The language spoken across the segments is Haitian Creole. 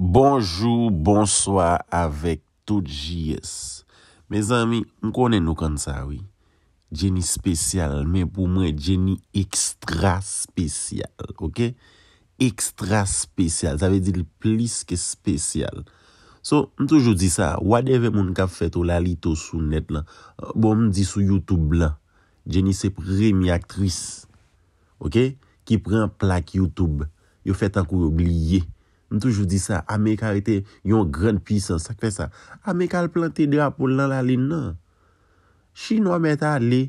Bonjour, bonsoir avèk tout JS. Mè zami, m konè nou kon sa wè. Jenny spesyal, mè pou mè Jenny ekstra spesyal, ok? Ekstra spesyal, zavè di l plis ke spesyal. So, m toujou di sa, whatever moun ka fèt ou lalito sou net lan, bo m di sou Youtube la, Jenny se premi aktris, ok? Ki pren plak Youtube, yo fèt an kou yo gliye. Mwen toujou di sa, Amerika rete yon gran pisan, sak fe sa. Amerika al planti drapo nan la lin nan. Chinwa met a le,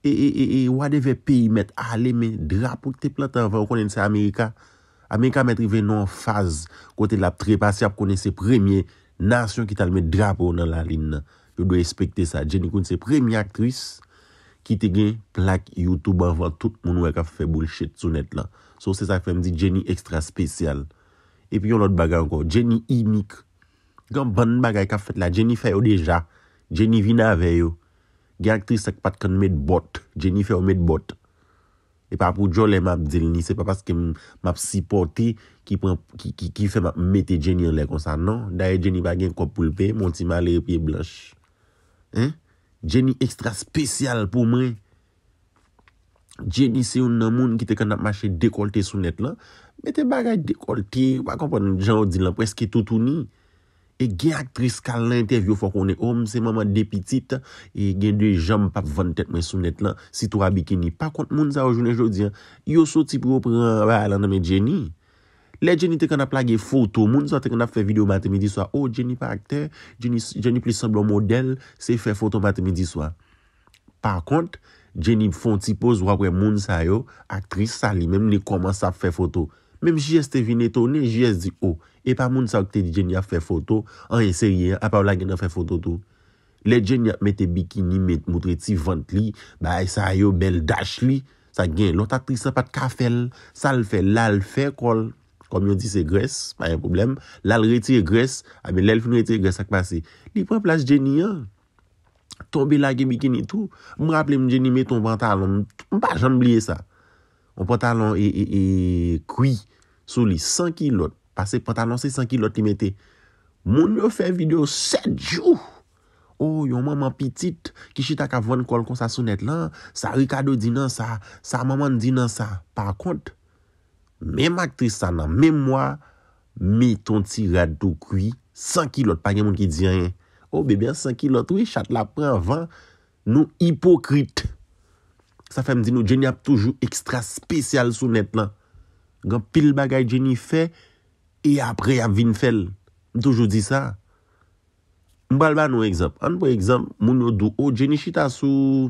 e e e e, wadeve peyi met a le men, drapo ki te plantan. Vè ou konen se Amerika, Amerika metri ven nan faz, kote la prebasi ap konen se premye nasyon ki tal men drapo nan la lin nan. Yo doy espekte sa, Jenny koun se premye aktris, ki te gen plak Youtube avan, tout moun wè ka fe bullshit sou net lan. Sou se sak fe mdi Jenny ekstra spesyal. Epi yon lot bagay anko, Jenny imik. Gan ban bagay ka fet la, Jenny feyo deja. Jenny vina aveyo. Gya aktris ak pat kan med bot. Jenny feyo med bot. E pa pou jo le map dil ni, se pa pas ke map si porti ki fe map mette Jenny an le konsan non? nan. Daye Jenny bagay konpoulpe, monti ma le repye blanche. Jenny ekstra spesyal pou mwen. Jeni se yon nan moun ki te kan ap mache dekolte sunet lan, me te bagaj dekolte, wakopon jan ou di lan, weske toutouni, e gen aktris kal lentev yo fwa kon e om, se maman depitit, e gen dwe jam pap vantet mwen sunet lan, sitoura bikini. Pakont moun sa ou jounen joudi, yo sou tipi ou pran alan nan men jeni. Le jeni te kan ap lage foto, moun sa te kan ap fe video bante midi swa, o oh, jeni pa akter, jeni pli semblo model, se fe foto bante midi swa. Pakont, Jeni fon ti poz wakwe moun sa yo, aktris sa li, menm li koman sa fe foto. Menm JS TV neto, nen JS di o, oh, e pa moun sa wakte di jenya fe foto, anye serye, a pa wala gen a fe foto to. Le jenya mete bikini, moutre ti vant li, bay sa yo bel dash li, sa gen lot aktris sa pat kafel, sal fel, lal fe kol. Kom yon di se gres, pa yon problem, lal reti e gres, a be lelf nou reti e gres ak pase. Li pren plas jenya. Ton belage bikini tou, m raple m jenime ton pantalon, m pa janm liye sa. Mon pantalon e, e, e kwi, sou li 100 kilot. Pase pantalon se 100 kilot li mette, moun yo fè video 7 jou. Oh, yon maman pitit, ki chita ka von kol kon sa sunet lan, sa rikado dinan sa, sa maman dinan sa. Par kont, menm aktris sa nan, menm mwa, mi ton ti rado kwi 100 kilot, pa gen moun ki di anyen. Ou oh, bebe, an san kilot, wey, chat la pre an van, nou hipokrite. Sa fe mdi nou, jeni ap toujou ekstra spesyal sou net lan. Gan pil bagay jeni fe, e apre ap vin fel. Toujou di sa. Mbal ba nou ekzamp. An pou ekzamp, moun nou dou, ou oh, jeni chita sou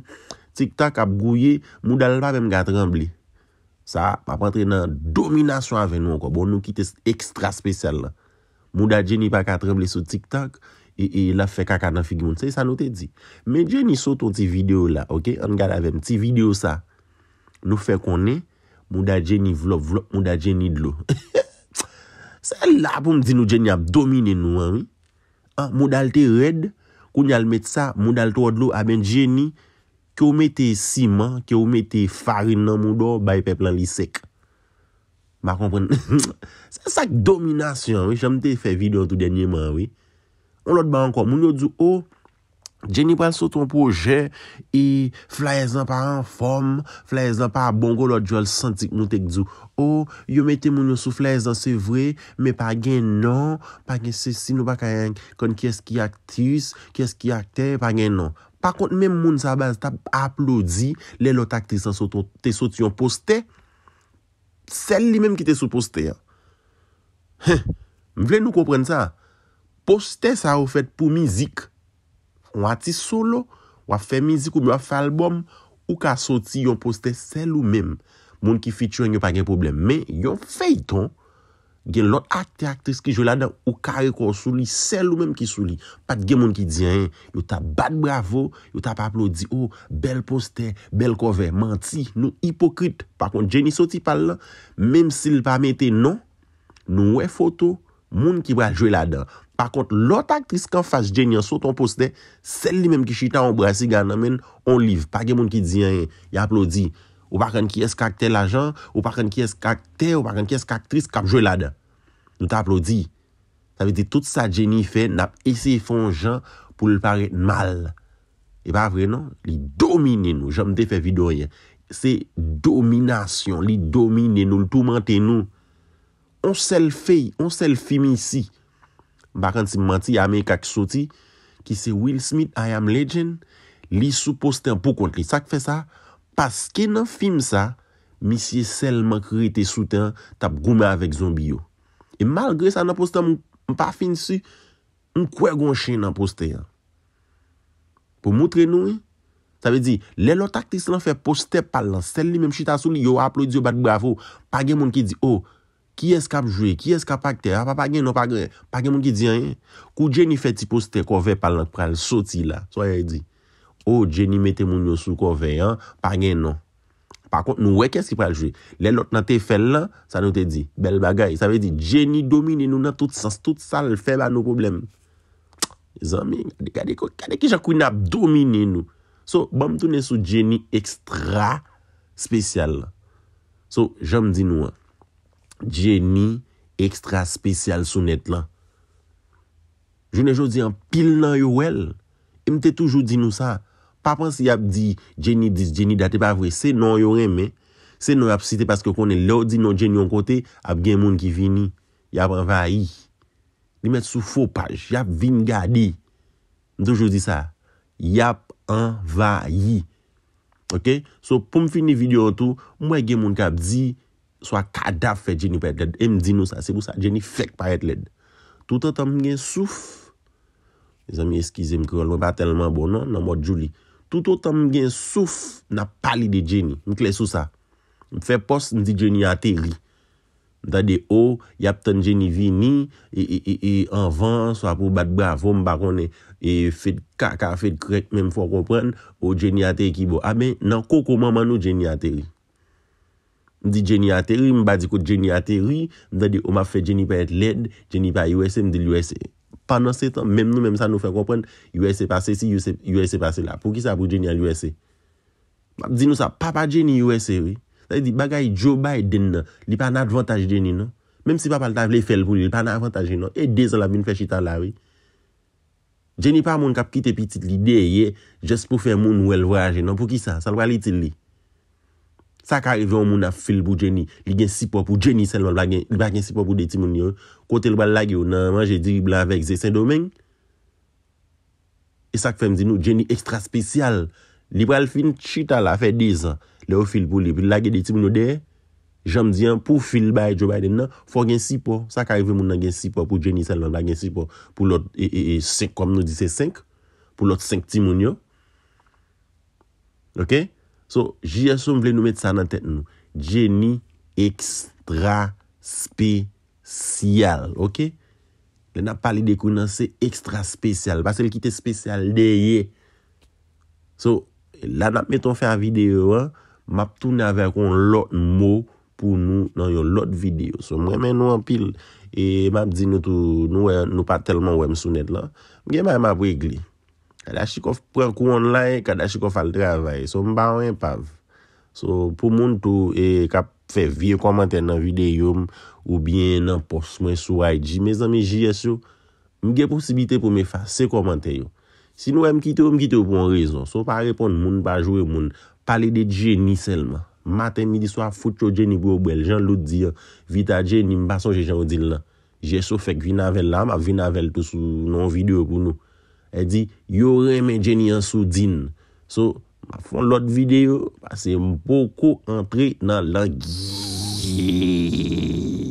tiktak ap gouye, moun dal pa men gatrembli. Sa, pa pwantre nan dominasyon avè nou anko, bon nou kite ekstra spesyal lan. Moun da jeni pa gatrembli sou tiktak. E, e la fe kaka nan figi moun, se sa nou te di. Men geni sotou ti video la, ok? An gade avem, ti video sa, nou fe konen, mou da geni vlop vlop, mou da geni dlo. Se la pou mdi nou geni ap domine nou an, oui? Mou dal te red, kou nyal met sa, mou dal to dlo, aben geni, ki ou met te siman, ki ou met te farin nan mou do, bay pe plan li sek. Ma kompren. Se sak domination, oui, jom te fe video tout denye man, oui? On lot ba an kwa, moun yo djou, oh, jen ni pral soton proje, e flyezan pa an, fom, flyezan pa a bongo, lot djou al santik nou tek djou. Oh, yo mette moun yo sou flyezan, se vre, me pa gen nan, pa gen se si nou pa kanyan, kon kyes ki aktis, kyes ki akte, pa gen nan. Pakot, men moun sa baz, ta aplodi, le lot akte sot yon poste, sel li menm ki te sou poste. Vle nou kompren sa? Postè sa ou fèt pou mizik. Ou a ti solo, ou a fè mizik ou mi waf albom, ou ka soti yon postè sè lou mèm. Moun ki fi chwen yon pa gen problem. Men, yon fè yiton, gen lot akte aktris ki jola dan, ou kare kon sou li, sè lou mèm ki sou li. Pat gen moun ki diyen, yon ta bat bravo, yon ta pa plo di, ou, oh, bel postè, bel cover, manti, nou hipokrit. Pakon, Jenny soti pal la, menm si l pa mette non, nou wè foto, Moun ki bral jwe la dan. Par kont, lout aktris kan fase geni an, sot an poste, sel li menm ki chita an brasi, gana men, an liv. Par gen moun ki diyan, ya aplodi. Ou pa kan ki esk akte la jan, ou pa kan ki esk akte, ou pa kan ki esk aktris kap jwe la dan. Nou ta aplodi. Sa vete, tout sa geni fe, nap ese fon jan, pou l pare mal. E pa vre nan? Li domine nou. Jom te fe video ye. Se, domination. Li domine nou. L tou mante nou. On sel fey, on sel fimi si. Bakan si manti yame kak soti, ki se Will Smith, I am Legend, li sou posten pou kontri. Sak fe sa, paske nan fimi sa, misye sel man kre te souten, tap groumen avek zombi yo. E malgre sa nan posten mou pa fin si, mou kwe gwen chen nan posten. Po moutre nou, sa ve di, le lo taktik se nan fe posten palan, sel li menm chita sou li, yo aplodi yo bat bravo, pa gen moun ki di, oh, Ki eska ap jwe, ki eska ap akte, ah, ap ap agen, ap agen, ap agen moun ki di anye. Kou jeni fe ti poste konve palan pral soti la, oh, sou a yoy di. Ou jeni mete moun moun sou konve an, ap agen non. Par kont nou wey kes ki pral jwe. Le lot nan te fel la, sa nou te di, bel bagay. Sa ve di jeni domine nou nan tout sa, tout sa l fe ba nou problem. E zan mi, kade ki jakou nab domine nou. Sou, ba m toune sou jeni ekstra spesyal la. Sou, jan m di nou an. Djeni ekstra spesyal sou net lan. Jounen joun di an pil nan yowel. Mte toujou di nou sa. Pa pansi yap di djeni dis djeni dati pa vwe. Se nan yowen me. Se nan yap site paske konen laou di nan djeni yon kote. Ape gen moun ki vini. Yap avayi. Ni met sou fo pa. Yap vini gadi. Mte toujou di sa. Yap avayi. Ok. So pou m fini video an tou. Mwen gen moun kap di. Mwen gen moun kap di. Swa kadaf fè geni pa et led. E m zinou sa. Se pou sa geni flek pa et led. Toutotan m gen souf. E zami eskize m krel. M wè pa telman bon nan. Nan m wadjou li. Toutotan m gen souf nan pali de geni. M kle sou sa. M fè pos n di geni ate li. M ta de o. Oh, yap ten geni vi ni. E, e, e, e anvan. Swa pou bat brav. Vom bakon e. E fed kaka. Fed krek. Men m fwa kompren. Ou oh, geni ate ki bo. A men nan koko manman ou geni ate li. Mdi jeni a teri, mba di kote jeni a teri, mda di oma oh, fe jeni pa et led, jeni pa USA, mdi l'USA. Pa nan se to, menm nou menm sa nou fe kopwen, USA pa se si, USA pa se la, pou ki sa pou jeni a l'USA? Mba di nou sa, papa jeni USA wey, ta yi di bagay Joe Biden, non. li pa nan avantaj jeni no? Mem si papa lita vle fel pou li, li pa nan avantaj jeni no? E de se la bin fe chita la wey? Jeni pa moun kap kite pi titli de ye, jes pou fe moun wel vwa jeni no? Pou ki sa? Salwa li titli? Sa ka rive ou moun a fil pou Jenny, li gen sipo pou Jenny selman, li ba gen sipo pou deti moun yo. Kote li ba lage yo, nan manje diri blanvek, ze sen domen. E sa k fe mzi nou, Jenny ekstra spesyal. Li ba al fin chita la, fe dizan, li yo fil pou li. Pi lage deti moun yo de, jan mzi an, pou fil baye, jo baye den nan, fo gen sipo. Sa ka rive moun a gen sipo pou Jenny selman, la gen sipo pou lot, e, e, e, se, kom nou di se senk, pou lot senk ti moun yo. Ok? So, jesoum vle nou met sa nan tet nou. Jeni ekstra spesyal. Ok? Le nan pali de kou nan se ekstra spesyal. Basel ki te spesyal de ye. So, la nan meton fe a videyo, map toune ave kon lot mou pou nou nan yo lot videyo. So, mwen men nou an pil. E map di nou pa telman wèm sounet la. Mwen men mwen mwen mwen mwen mwen mwen mwen mwen mwen mwen mwen. Kadashi kof prekou online, kadashi kof al travaye. So mba wè pav. So pou moun tou e kap fe vie komante nan videyo m ou bien nan pos mwen sou aji. Me zanme jesyo, mge posibite pou me fa se komante yo. Si nou wè mkite ou mkite ou pou an rezon. So pa repon moun, pa jwè moun. Pali de djeni selman. Maten mi di so a fout yo djeni pou obwel. Jan lout di yo. Vita djeni mba son jenjou di lan. Jesyo fek vinavel la ma vinavel tou sou nan videyo pou nou. E di, yore menjeni an sou din. So, ma fon lot videyo, pase mpoko entri nan la gii.